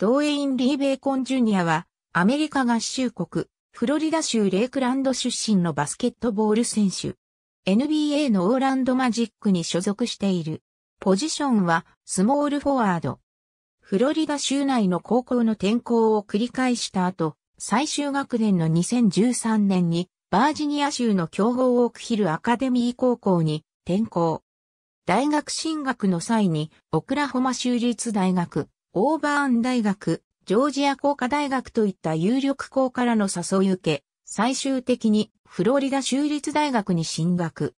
ドーエイン・リー・ベーコン・ジュニアは、アメリカ合衆国、フロリダ州レイクランド出身のバスケットボール選手。NBA のオーランドマジックに所属している。ポジションは、スモールフォワード。フロリダ州内の高校の転校を繰り返した後、最終学年の2013年に、バージニア州の強豪オークヒルアカデミー高校に転校。大学進学の際に、オクラホマ州立大学、オーバーン大学、ジョージア工科大学といった有力校からの誘い受け、最終的にフロリダ州立大学に進学。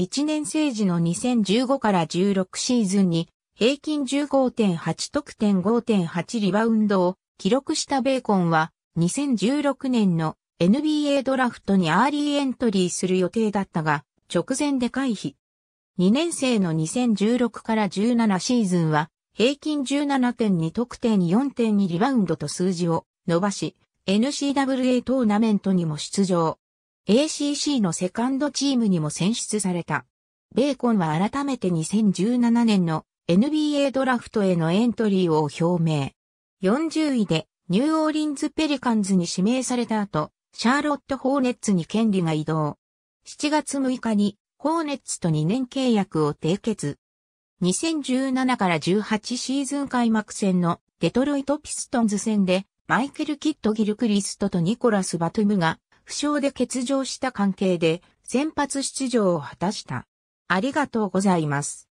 1年生時の2015から16シーズンに平均15.8得点5.8リバウンドを記録したベーコンは2016年の NBA ドラフトにアーリーエントリーする予定だったが直前で回避。2年生の2016から17シーズンは平均17.2得点4.2リバウンドと数字を伸ばし、n c w a トーナメントにも出場。ACC のセカンドチームにも選出された。ベーコンは改めて2017年の NBA ドラフトへのエントリーを表明。40位でニューオーリンズペリカンズに指名された後、シャーロット・ホーネッツに権利が移動。7月6日にホーネッツと2年契約を締結。2017から18シーズン開幕戦のデトロイトピストンズ戦で、マイケル・キッド・ギルクリストとニコラス・バトゥムが、負傷で欠場した関係で、先発出場を果たした。ありがとうございます。